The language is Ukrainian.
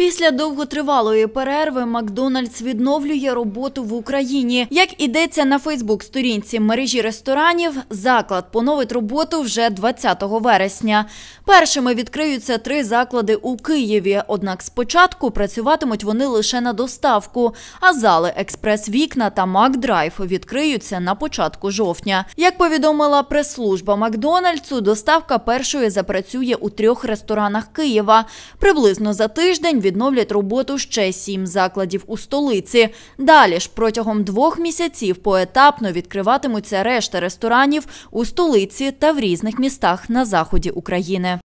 Після довготривалої перерви Макдональдс відновлює роботу в Україні. Як ідеться на Фейсбук-сторінці мережі ресторанів, заклад поновить роботу вже 20 вересня. Першими відкриються три заклади у Києві. Однак спочатку працюватимуть вони лише на доставку, а зали експрес-вікна та Макдрайв відкриються на початку жовтня. Як повідомила прес-служба Макдональдсу, доставка першої запрацює у трьох ресторанах Києва. Приблизно за тиждень від відновлять роботу ще сім закладів у столиці. Далі ж протягом двох місяців поетапно відкриватимуться решта ресторанів у столиці та в різних містах на заході України.